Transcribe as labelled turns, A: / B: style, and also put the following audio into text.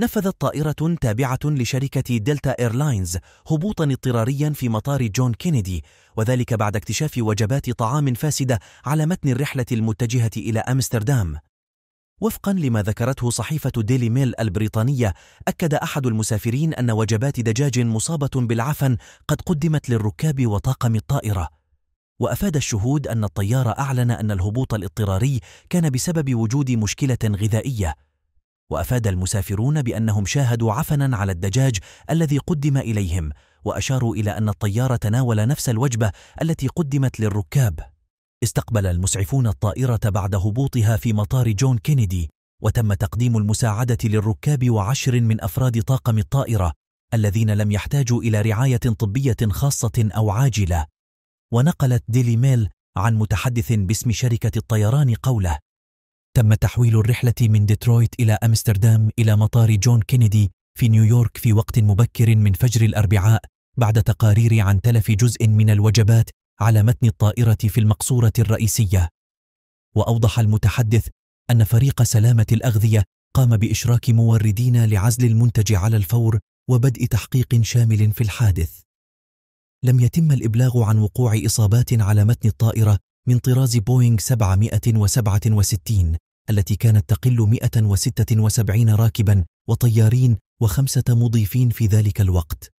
A: نفذت طائرة تابعة لشركة دلتا إيرلاينز هبوطا اضطراريا في مطار جون كينيدي وذلك بعد اكتشاف وجبات طعام فاسدة على متن الرحلة المتجهة إلى أمستردام وفقا لما ذكرته صحيفة ديلي ميل البريطانية أكد أحد المسافرين أن وجبات دجاج مصابة بالعفن قد قدمت للركاب وطاقم الطائرة وأفاد الشهود أن الطيار أعلن أن الهبوط الاضطراري كان بسبب وجود مشكلة غذائية وأفاد المسافرون بأنهم شاهدوا عفنا على الدجاج الذي قدم إليهم وأشاروا إلى أن الطيار تناول نفس الوجبة التي قدمت للركاب استقبل المسعفون الطائرة بعد هبوطها في مطار جون كينيدي وتم تقديم المساعدة للركاب وعشر من أفراد طاقم الطائرة الذين لم يحتاجوا إلى رعاية طبية خاصة أو عاجلة ونقلت ديلي ميل عن متحدث باسم شركة الطيران قوله تم تحويل الرحلة من ديترويت إلى أمستردام إلى مطار جون كينيدي في نيويورك في وقت مبكر من فجر الأربعاء بعد تقارير عن تلف جزء من الوجبات على متن الطائرة في المقصورة الرئيسية وأوضح المتحدث أن فريق سلامة الأغذية قام بإشراك موردين لعزل المنتج على الفور وبدء تحقيق شامل في الحادث لم يتم الإبلاغ عن وقوع إصابات على متن الطائرة من طراز بوينغ 767 التي كانت تقل 176 راكبا وطيارين وخمسة مضيفين في ذلك الوقت